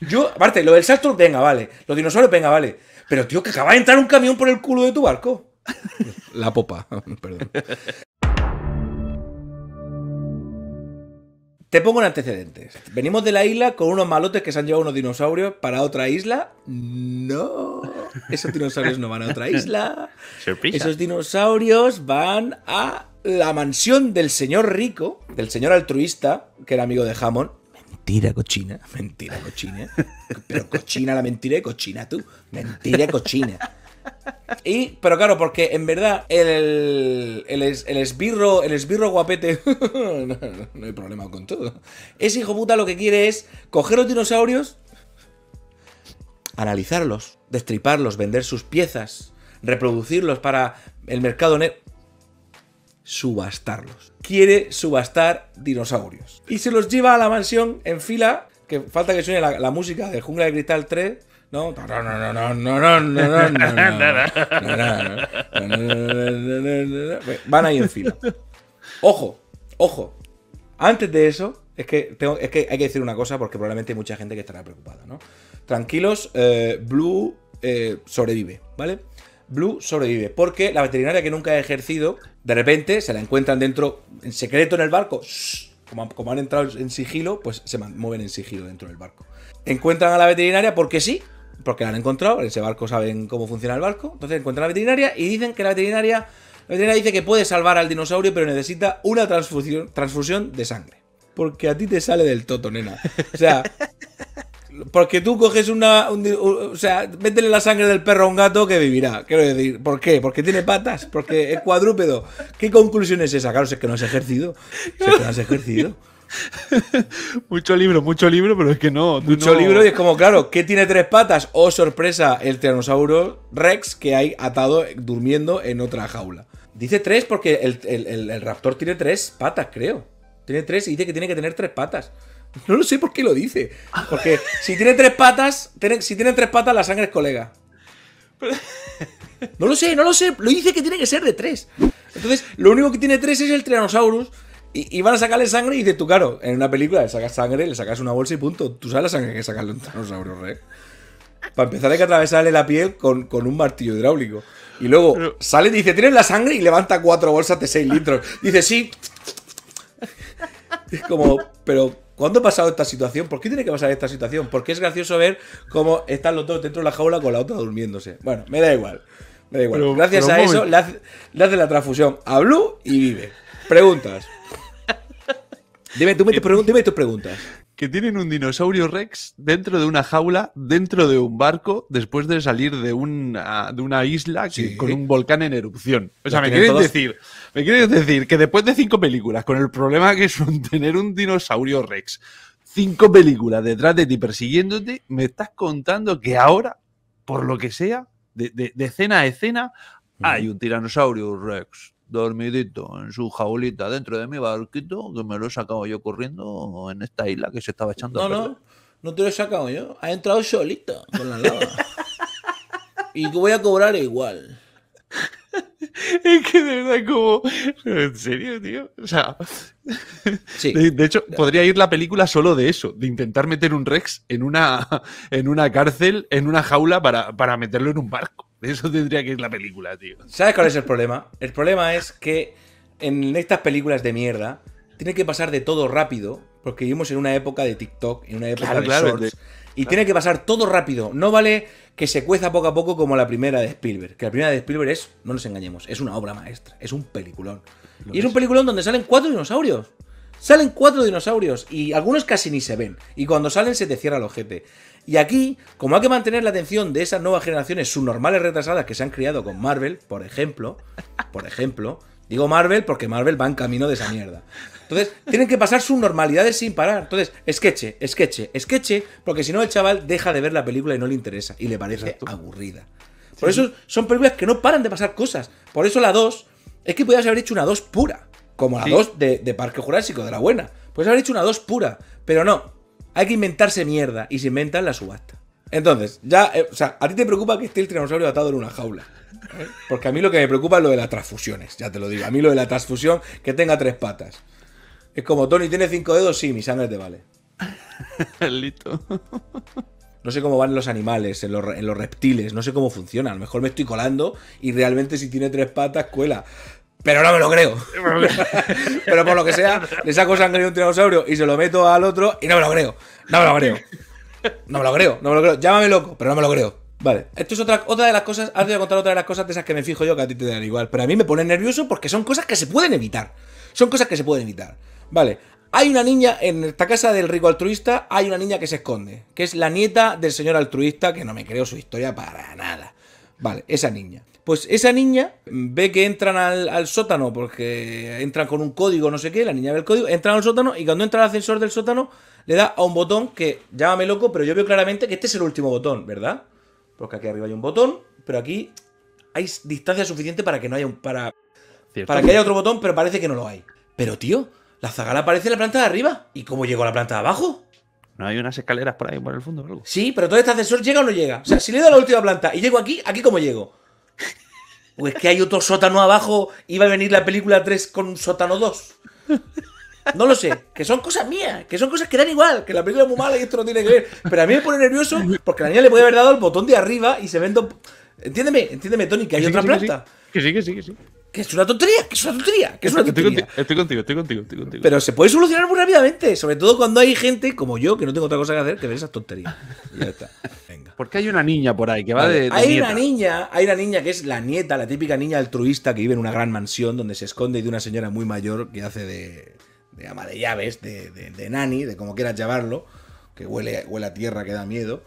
Yo, aparte, lo del sastro, venga, vale. Los dinosaurios, venga, vale. Pero, tío, que acaba de entrar un camión por el culo de tu barco. La popa, perdón. Te pongo en antecedentes. Venimos de la isla con unos malotes que se han llevado unos dinosaurios para otra isla. No, esos dinosaurios no van a otra isla. Esos dinosaurios van a la mansión del señor rico, del señor altruista, que era amigo de Hammond, mentira cochina, mentira cochina, pero cochina la mentira y cochina tú, mentira cochina. Y, pero claro, porque en verdad el, el, esbirro, el esbirro guapete, no, hay problema con todo. Ese hijo puta lo que quiere es coger los dinosaurios, analizarlos, destriparlos, vender sus piezas, reproducirlos para el mercado negro subastarlos. Quiere subastar dinosaurios. Y se los lleva a la mansión en fila, que falta que suene la, música de Jungla de Cristal 3. ¿no? Van ahí en fila. Ojo, ojo. Antes de eso, es que, tengo, es que hay que decir una cosa porque probablemente hay mucha gente que estará preocupada, ¿no? Tranquilos, Blue sobrevive, ¿vale? Blue sobrevive, porque la veterinaria que nunca ha ejercido, de repente se la encuentran dentro, en secreto en el barco, como, como han entrado en sigilo, pues se mueven en sigilo dentro del barco. Encuentran a la veterinaria porque sí, porque la han encontrado, en ese barco saben cómo funciona el barco, entonces encuentran a la veterinaria y dicen que la veterinaria, la veterinaria dice que puede salvar al dinosaurio, pero necesita una transfusión, transfusión de sangre. Porque a ti te sale del toto, nena. O sea, porque tú coges una. o sea, métele la sangre del perro a un gato que vivirá. Quiero decir, ¿por qué? ¿Porque tiene patas? ¿Porque es cuadrúpedo? ¿Qué conclusión es esa? Claro, es que no has ejercido. Es que no has ejercido. mucho libro, mucho libro, pero es que no. Mucho libro y es como, claro, ¿qué tiene tres patas? Oh, sorpresa, el tiranosaurio Rex que hay atado eh, durmiendo en otra jaula. Dice tres porque el raptor tiene tres patas, creo. Tiene tres y dice que tiene que tener tres patas. No lo sé por qué lo dice. Porque si tiene tres patas, si tiene tres patas, la sangre es colega. No lo sé, no lo sé. Lo dice que tiene que ser de tres. Entonces, lo único que tiene tres es el Tyrannosaurus. Y, van a sacarle sangre y dices tú, claro, en una película le sacas sangre, le sacas una bolsa y punto. Tú sabes la sangre que sacarle un Tyrannosaurus, ¿eh? Para empezar hay que atravesarle la piel con, un martillo hidráulico. Y luego sale y dice, tienes la sangre y levanta cuatro bolsas de seis litros. Dice, sí. Es como, pero ¿Cuándo ha pasado esta situación? ¿Por qué tiene que pasar esta situación? Porque es gracioso ver cómo están los dos dentro de la jaula con la otra durmiéndose. Bueno, me da igual. Me da igual. Gracias a eso le hace, la transfusión a Blue y vive. Preguntas. dime tus preguntas que tienen un dinosaurio Rex dentro de una jaula, dentro de un barco, después de salir de una, de una isla con un volcán en erupción. O sea, me quieres decir, me decir que después de cinco películas, con el problema que es tener un dinosaurio Rex, cinco películas detrás de ti persiguiéndote, me estás contando que ahora, por lo que sea, de, de, de escena a escena, hay un tiranosaurio Rex dormidito en su jaulita dentro de mi barquito, que me lo he sacado yo corriendo en esta isla que se estaba echando. No, no, no te lo he sacado yo. Ha entrado solito con la lava. y que voy a cobrar igual. Es que de verdad, como. ¿En serio, tío? O sea. de, hecho, podría ir la película solo de eso: de intentar meter un Rex en una, en una cárcel, en una jaula, para meterlo en un barco. Eso tendría que ir la película, tío. ¿Sabes cuál es el problema? El problema es que en estas películas de mierda tiene que pasar de todo rápido, porque vivimos en una época de TikTok, en una época de shorts. Y tiene que pasar todo rápido. No vale que se cueza poco a poco como la primera de Spielberg. Que la primera de Spielberg es, no nos engañemos, es una obra maestra, es un peliculón. y es, un peliculón donde salen cuatro dinosaurios. Salen cuatro dinosaurios y algunos casi ni se ven. Y cuando salen se te cierra el ojete. Y aquí, como hay que mantener la atención de esas nuevas generaciones subnormales retrasadas que se han criado con Marvel, por ejemplo, por ejemplo, digo Marvel porque Marvel va en camino de esa mierda. Entonces, tienen que pasar sus normalidades sin parar. Entonces, sketche, sketch sketch porque si no el chaval deja de ver la película y no le interesa y le parece aburrida. Por eso son películas que no paran de pasar cosas. Por eso la 2, es que podrías haber hecho una 2 pura, como la 2 de, de Parque Jurásico, de la buena. Puedes haber hecho una 2 pura, pero no, hay que inventarse mierda y se inventan la subasta. Entonces, ya, eh, o sea, a ti te preocupa que esté el tiranosaurio atado en una jaula. ¿eh? Porque a mí lo que me preocupa es lo de las transfusiones, ya te lo digo. A mí lo de la transfusión, que tenga tres patas. Es como, Tony, ¿tiene cinco dedos? Sí, mi sangre te vale. Listo. No sé cómo van los animales, en los, en los reptiles, no sé cómo funciona. A lo mejor me estoy colando y realmente si tiene tres patas, cuela pero no me lo creo. pero por lo que sea, le saco sangre de un tiranosaurio y se lo meto al otro y no me lo creo. No me lo creo. No me lo creo, no me lo creo. Llámame loco, pero no me lo creo. Vale. Esto es otra, otra de las cosas. Antes de contar otra de las cosas de esas que me fijo yo que a ti te dan igual. Pero a mí me pone nervioso porque son cosas que se pueden evitar. Son cosas que se pueden evitar. Vale. Hay una niña en esta casa del rico altruista, hay una niña que se esconde, que es la nieta del señor altruista, que no me creo su historia para nada. Vale, esa niña. Pues esa niña ve que entran al, sótano porque entran con un código, no sé qué, la niña ve el código, entran al sótano y cuando entra al ascensor del sótano le da a un botón que, llámame loco, pero yo veo claramente que este es el último botón, ¿verdad? Porque aquí arriba hay un botón, pero aquí hay distancia suficiente para que no haya un... Para, para que haya otro botón, pero parece que no lo hay. Pero tío, la zagala aparece en la planta de arriba. ¿Y cómo llegó a la planta de abajo? ¿No hay unas escaleras por ahí, por el fondo o algo? Sí, pero todo este ascensor llega o no llega. O sea, si le doy a la última planta y llego aquí, ¿aquí cómo llego? ¿O es pues que hay otro sótano abajo, va a venir la película 3 con sótano 2. No lo sé, que son cosas mías, que son cosas que dan igual, que la película es muy mala y esto no tiene que ver. Pero a mí me pone nervioso porque la niña le puede haber dado el botón de arriba y se ven Entiéndeme, entiéndeme, Tony, que hay otra planta. Que sí, que sí, que sí es una tontería, es una tontería, es una tontería. Estoy contigo, estoy contigo, estoy contigo. Pero se puede solucionar muy rápidamente, sobre todo cuando hay gente como yo que no tengo otra cosa que hacer que ver esas tonterías. ya está. Venga. Porque hay una niña por ahí que va de, Hay una niña, hay una niña que es la nieta, la típica niña altruista que vive en una gran mansión donde se esconde y de una señora muy mayor que hace de, de ama de llaves, de, de, de nani, de como quieras llamarlo, que huele, huele a tierra que da miedo.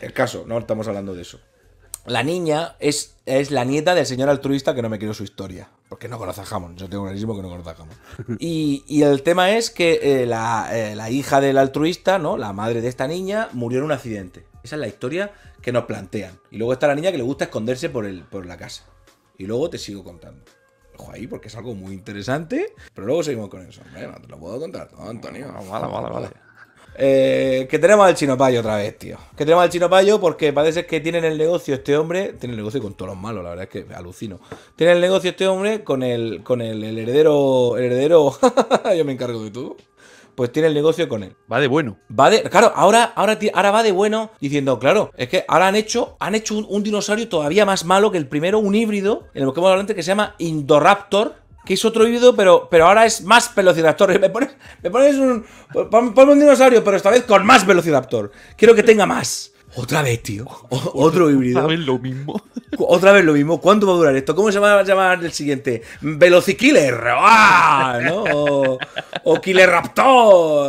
El caso, no estamos hablando de eso. La niña es, es la nieta del señor altruista que no me quiero su historia. Porque no conoce a Yo tengo clarísimo que no conoce a Y, el tema es que eh, eh, la, hija del altruista, ¿no? La madre de esta niña murió en un accidente. Esa es la historia que nos plantean. Y luego está la niña que le gusta esconderse por, el, por la casa. Y luego te sigo contando ojo ahí, porque es algo muy interesante. Pero luego seguimos con eso. te lo puedo contar, todo, Antonio. Vale, vale, vale. Eh, que tenemos al chino payo otra vez, tío. Que tenemos al chino payo porque parece que en el negocio este hombre. Tiene el negocio con todos los malos, la verdad es que alucino. Tiene el negocio este hombre con el, con el, heredero. El heredero. yo me encargo de todo. Pues tiene el negocio con él. Va de bueno. Va de. Claro, ahora, ahora, ahora va de bueno diciendo, claro, es que ahora han hecho, han hecho un, dinosaurio todavía más malo que el primero, un híbrido, en el que hemos hablado que se llama Indoraptor que es otro híbrido, pero, pero ahora es más Velociraptor. Me pones, un. Ponme un dinosaurio, pero esta vez con más Velociraptor. Quiero que tenga más. Otra vez, tío. otro híbrido. Otra vez lo mismo. Otra vez lo mismo. ¿Cuánto va a durar esto? ¿Cómo se va a llamar el siguiente? Velocikiller. ¡Ah! O, o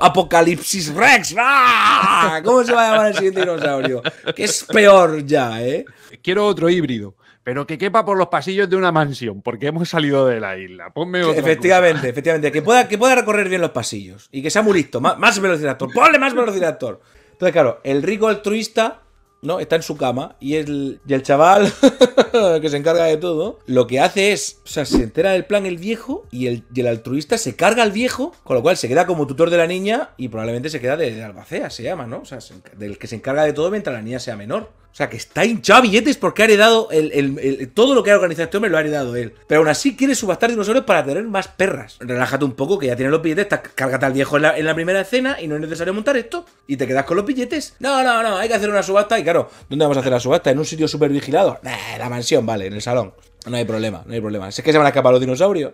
Apocalipsis Rex. ¡Ah! ¿Cómo se va a llamar el siguiente dinosaurio? Que es peor ya, ¿eh? Quiero otro híbrido pero que quepa por los pasillos de una mansión, porque hemos salido de la isla. Ponme Efectivamente, efectivamente. Que pueda, que pueda recorrer bien los pasillos y que sea muy listo. Más, más actor. Ponle más actor. Entonces, claro, el rico altruista ¿no? Está en su cama y el, el chaval que se encarga de todo, lo que hace es, o sea, se entera del plan el viejo y el, altruista se carga al viejo, con lo cual se queda como tutor de la niña y probablemente se queda de, albacea, se llama, ¿no? O sea, del que se encarga de todo mientras la niña sea menor. O sea, que está hinchado a billetes porque ha heredado el, todo lo que ha organizado este hombre lo ha heredado él. Pero aún así quiere subastar dinosaurios para tener más perras. Relájate un poco, que ya tienes los billetes, cárgate al viejo en la, primera escena y no es necesario montar esto y te quedas con los billetes. No, no, no, hay que hacer una subasta y claro, ¿dónde vamos a hacer la subasta? ¿En un sitio súper vigilado? la mansión, vale, en el salón. No hay problema, no hay problema. es que se van a escapar los dinosaurios.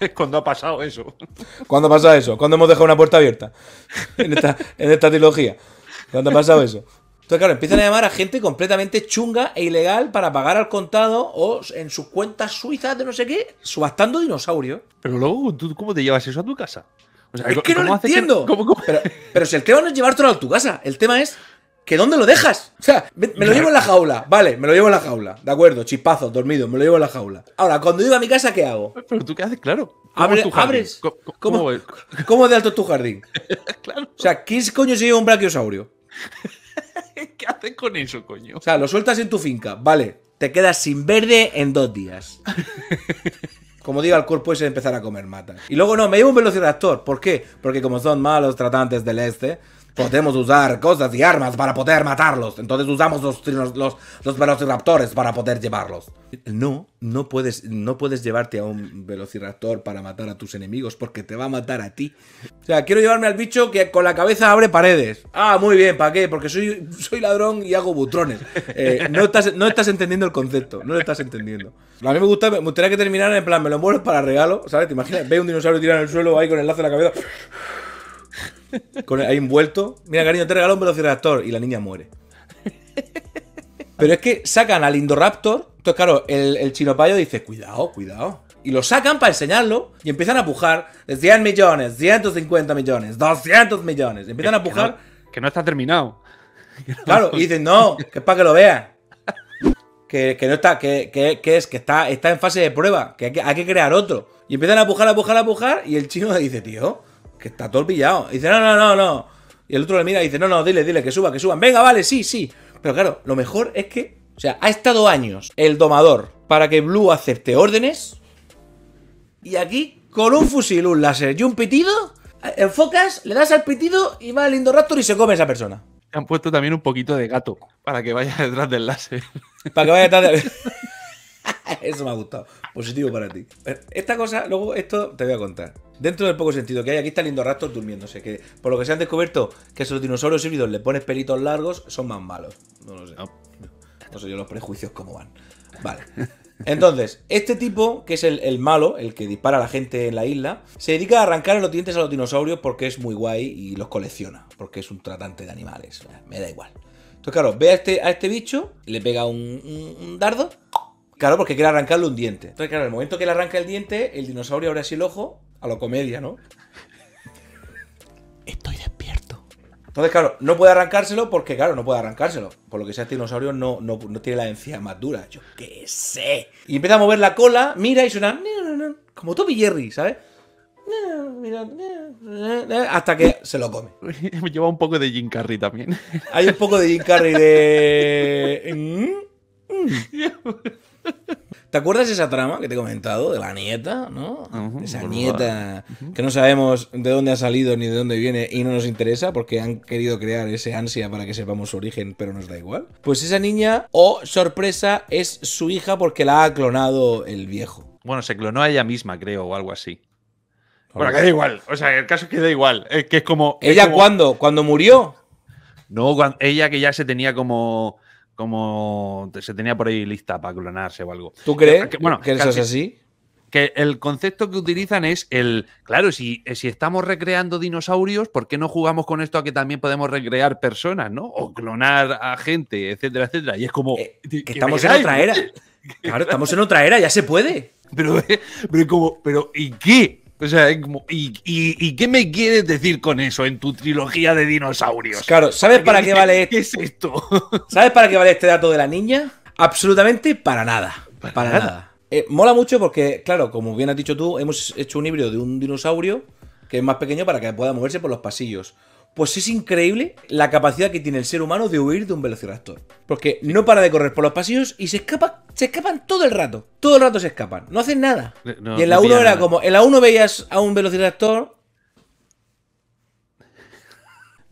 ¿Cuándo ha pasado eso? ¿Cuándo ha pasado eso? ¿Cuándo hemos dejado una puerta abierta? En esta, trilogía. ¿Cuándo ha pasado eso? Entonces, claro, empiezan a llamar a gente completamente chunga e ilegal para pagar al contado o en sus cuentas suizas de no sé qué, subastando dinosaurios. Pero luego, ¿tú cómo te llevas eso a tu casa? O sea, es que no lo entiendo. Pero, pero, si el tema no es llevártelo a tu casa, el tema es dónde lo dejas? O sea, me, lo llevo en la jaula. Vale, me lo llevo en la jaula. De acuerdo, chipazo, dormido, me lo llevo en la jaula. Ahora, cuando iba a mi casa, ¿qué hago? Pero tú qué haces, claro. Abre, tu jardín. cómo, de alto es tu jardín? claro. O sea, ¿qué coño se lleva un brachiosaurio? ¿Qué haces con eso, coño? O sea, lo sueltas en tu finca, vale. Te quedas sin verde en dos días. como digo, el cuerpo ese empezar a comer mata. Y luego no, me llevo un velociraptor. ¿Por qué? Porque como son malos tratantes del este, Podemos usar cosas y armas para poder matarlos. Entonces usamos los, los, velociraptores para poder llevarlos. No, no puedes, no puedes llevarte a un velociraptor para matar a tus enemigos porque te va a matar a ti. O sea, quiero llevarme al bicho que con la cabeza abre paredes. Ah, muy bien, ¿para qué? Porque soy, soy ladrón y hago butrones. Eh, no, estás, entendiendo el concepto, no lo estás entendiendo. A mí me gusta, me gustaría que terminara en plan, me lo mueves para regalo, ¿sabes? Te imaginas, ve un dinosaurio tirar en el suelo ahí con el lazo en la cabeza. Con el, ahí envuelto. Mira, cariño, te regaló un velociraptor. Y la niña muere. Pero es que sacan al Indoraptor. Entonces, claro, el, el chino payo dice: Cuidado, cuidado. Y lo sacan para enseñarlo y empiezan a pujar 100 millones, 150 millones, 200 millones. empiezan a pujar. Que no, está terminado. Claro, y dicen: No, que es para que lo vean. Que, no está, que, es, que está, está en fase de prueba, que hay, hay que crear otro. Y empiezan a pujar, a pujar, a pujar. Y el chino dice: Tío, que está todo pillado. dice, no, no, no, no. Y el otro le mira y dice, no, no, dile, dile, que suba, que suban. Venga, vale, sí, sí. Pero claro, lo mejor es que, o sea, ha estado años el domador para que Blue acepte órdenes. Y aquí, con un fusil, un láser y un pitido, enfocas, le das al pitido y va el Indoraptor y se come esa persona. Han puesto también un poquito de gato para que vaya detrás del láser. Para que vaya detrás del... Eso me ha gustado. Positivo para ti. Esta cosa, luego esto te voy a contar dentro del poco sentido que hay, aquí están lindo ratos durmiéndose. Que por lo que se han descubierto que si los dinosaurios híbridos le pones pelitos largos, son más malos. No lo sé. Ah. No, sé yo los prejuicios cómo van. Vale. Entonces, este tipo, que es el, malo, el que dispara a la gente en la isla, se dedica a arrancar los dientes a los dinosaurios porque es muy guay y los colecciona, porque es un tratante de animales. Me da igual. Entonces, claro, ve a este, este bicho, le pega un, dardo Claro, porque quiere arrancarle un diente. Entonces, claro, en el momento que le arranca el diente, el dinosaurio abre así el ojo a lo comedia, ¿no? Estoy despierto. Entonces, claro, no puede arrancárselo porque, claro, no puede arrancárselo. Por lo que sea, este dinosaurio no, no, tiene la densidad más dura. Yo qué sé. Y empieza a mover la cola, mira y suena. Como Toby Jerry, ¿sabes? Hasta que se lo come. Lleva un poco de Jim Carrey también. Hay un poco de Jim Carrey de. Mm, mm. ¿Te acuerdas de esa trama que te he comentado de la nieta, no? esa nieta que no sabemos de dónde ha salido ni de dónde viene y no nos interesa porque han querido crear ese ansia para que sepamos su origen, pero nos da igual. Pues esa niña, o oh, sorpresa, es su hija porque la ha clonado el viejo. Bueno, se clonó a ella misma, creo, o algo así. Bueno, que da igual. O sea, el caso queda que da igual. que es como. ¿Ella cuándo? ¿Cuándo murió? No, ella que ya se tenía como como se tenía por ahí lista para clonarse o algo. ¿Tú crees que, bueno, eso es así? Que el concepto que utilizan es el, claro, si, eh, si estamos recreando dinosaurios, ¿por qué no jugamos con esto a que también podemos recrear personas, ¿no? O clonar a gente, etcétera, etcétera. Y es como... Eh, que estamos en otra era. claro, estamos en otra era, ya se puede. Pero, pero como, pero ¿y qué? O sea, ¿y, y, y qué me quieres decir con eso en tu trilogía de dinosaurios? Claro, ¿sabes para qué vale esto? ¿Sabes para qué vale este dato de la niña? Absolutamente para nada. Para, nada. Eh, mola mucho porque, claro, como bien has dicho tú, hemos hecho un híbrido de un dinosaurio que es más pequeño para que pueda moverse por los pasillos pues es increíble la capacidad que tiene el ser humano de huir de un velociraptor. Porque no para de correr por los pasillos y se escapa, se escapan todo el rato. Todo el rato se escapan. No hacen nada. y en la 1 era como, en la 1 veías a un velociraptor.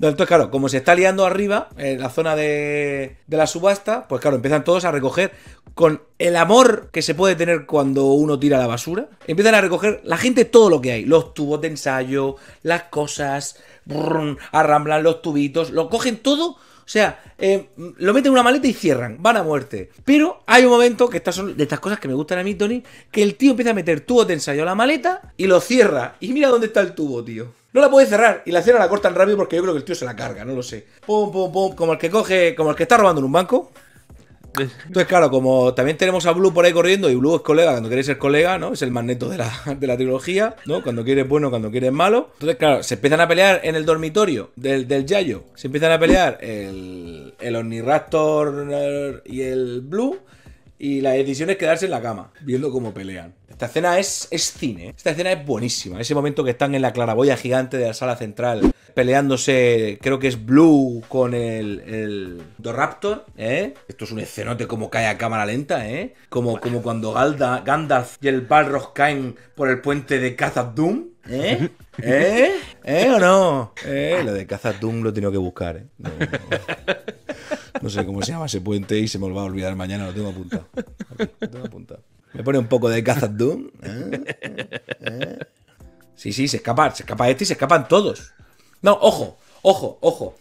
entonces, claro, como se está liando arriba, en la zona de, de la subasta, pues claro, empiezan todos a recoger con el amor que se puede tener cuando uno tira la basura. Empiezan a recoger la gente todo lo que hay. Los tubos de ensayo, las cosas, arramblan los tubitos, lo cogen todo. O sea, lo meten en una maleta y cierran, van a muerte. Pero hay un momento, que estas son de estas cosas que me gustan a mí, Tony, que el tío empieza a meter tubo de ensayo a la maleta y lo cierra. Y mira dónde está el tubo, tío. No la puede cerrar y la cierra la cortan rápido porque yo creo que el tío se la carga, no lo sé. Pum, pum, pum, como el que coge, como el que está robando en un banco. Entonces, claro, como también tenemos a Blue por ahí corriendo, y Blue es colega cuando quiere ser colega, ¿no? Es el magneto de la, de la trilogía, ¿no? Cuando quiere bueno, cuando quiere malo. Entonces, claro, se empiezan a pelear en el dormitorio del, del Yayo. Se empiezan a pelear el, el Omniraptor eh, y el Blue. Y la decisión es quedarse en la cama, viendo cómo pelean. Esta escena es, es cine. ¿eh? Esta escena es buenísima. Ese momento que están en la claraboya gigante de la sala central, peleándose, creo que es Blue con el, el Raptor? ¿eh? Esto es un escenote como cae a cámara lenta, ¿eh? Como, como cuando Galda, Gandalf y el Balrog caen por el puente de Khazad Doom. ¿Eh? ¿Eh? ¿Eh o no? Eh, lo de Khazad Doom lo he que buscar, ¿eh? No sé cómo se llama ese puente y se me lo va a olvidar mañana, lo tengo apuntado. Me pone un poco de Gazat ¿eh? ¿Eh? Sí, sí, se escapa, se escapa este y se escapan todos. No, ojo, ojo, ojo.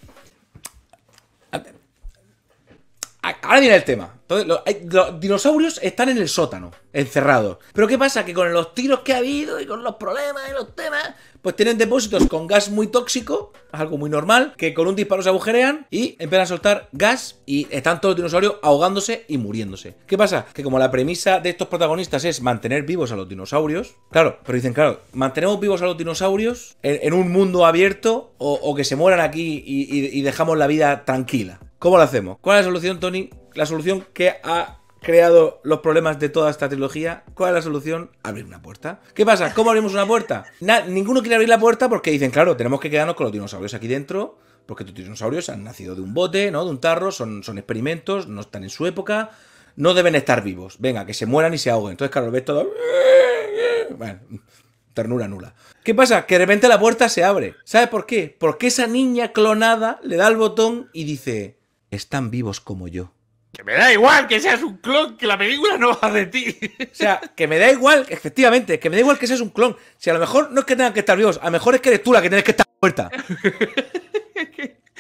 Ah, ahora viene el tema. Entonces, los, dinosaurios están en el sótano, encerrados. Pero ¿qué pasa? Que con los tiros que ha habido y con los problemas y los temas, pues tienen depósitos con gas muy tóxico, algo muy normal, que con un disparo se agujerean y empiezan a soltar gas y están todos los dinosaurios ahogándose y muriéndose. ¿Qué pasa? Que como la premisa de estos protagonistas es mantener vivos a los dinosaurios, claro, pero dicen, claro, mantenemos vivos a los dinosaurios en, un mundo abierto o, que se mueran aquí y dejamos la vida tranquila. ¿Cómo lo hacemos? ¿Cuál es la solución, Tony? La solución que ha creado los problemas de toda esta trilogía, ¿cuál es la solución? Abrir una puerta. ¿Qué pasa? ¿Cómo abrimos una puerta? ninguno quiere abrir la puerta porque dicen, claro, tenemos que quedarnos con los dinosaurios aquí dentro, porque estos dinosaurios han nacido de un bote, ¿no? De un tarro, son, son experimentos, no están en su época, no deben estar vivos. Venga, que se mueran y se ahoguen. Entonces, claro, ves todo... Bueno, ternura nula. ¿Qué pasa? Que de repente la puerta se abre. ¿Sabes por qué? Porque esa niña clonada le da el botón y dice están vivos como yo. Que me da igual que seas un clon, que la película no va de ti. O sea, que me da igual, efectivamente, que me da igual que seas un clon. Si a lo mejor no es que tengan que estar vivos, a lo mejor es que eres tú la que tienes que estar muerta.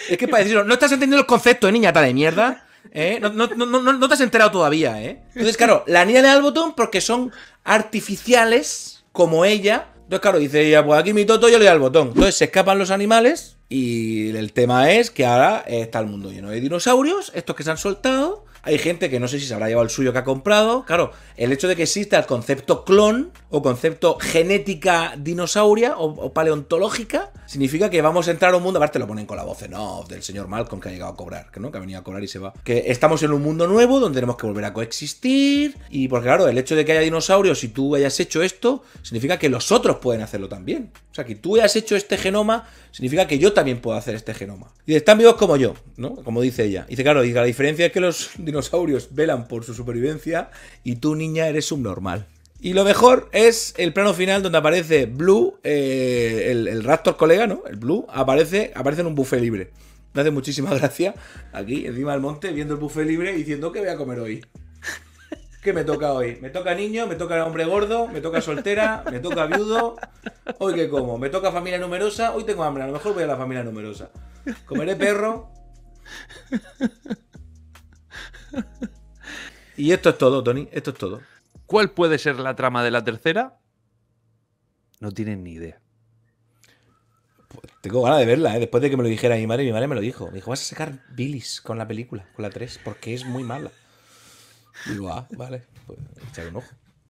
es que para decirlo, no estás entendiendo el concepto, de eh, niña está de mierda. Eh, no, no, te has enterado todavía, ¿eh? Entonces, claro, la niña le da botón porque son artificiales como ella entonces, claro, dice ya pues aquí mi toto, yo le doy al botón. Entonces se escapan los animales y el tema es que ahora está el mundo lleno de dinosaurios, estos que se han soltado, hay gente que no sé si se habrá llevado el suyo que ha comprado. Claro, el hecho de que exista el concepto clon o concepto genética dinosauria o, paleontológica significa que vamos a entrar a un mundo. Aparte, lo ponen con la voz No, del señor Malcolm que ha llegado a cobrar, que no, que ha venido a cobrar y se va. Que estamos en un mundo nuevo donde tenemos que volver a coexistir. Y porque, claro, el hecho de que haya dinosaurios y tú hayas hecho esto significa que los otros pueden hacerlo también. O sea, que tú hayas hecho este genoma significa que yo también puedo hacer este genoma. Y están vivos como yo, ¿no? Como dice ella. Y dice, claro, y la diferencia es que los dinosaurios dinosaurios velan por su supervivencia y tú, niña, eres subnormal. Y lo mejor es el plano final donde aparece Blue, eh, el, el, Raptor colega, ¿no? El Blue aparece, aparece en un buffet libre. Me hace muchísima gracia aquí, encima del monte, viendo el buffet libre y diciendo que voy a comer hoy? ¿Qué me toca hoy? Me toca niño, me toca hombre gordo, me toca soltera, me toca viudo. ¿Hoy qué como? ¿Me toca familia numerosa? Hoy tengo hambre, a lo mejor voy a la familia numerosa. ¿Comeré perro? y esto es todo, Tony, esto es todo. ¿Cuál puede ser la trama de la tercera? No tienen ni idea. Pues, tengo ganas de verla, ¿eh? después de que me lo dijera mi madre, mi madre me lo dijo. Me dijo, vas a sacar bilis con la película, con la 3, porque es muy mala. Digo, ah, vale, pues echar un ojo.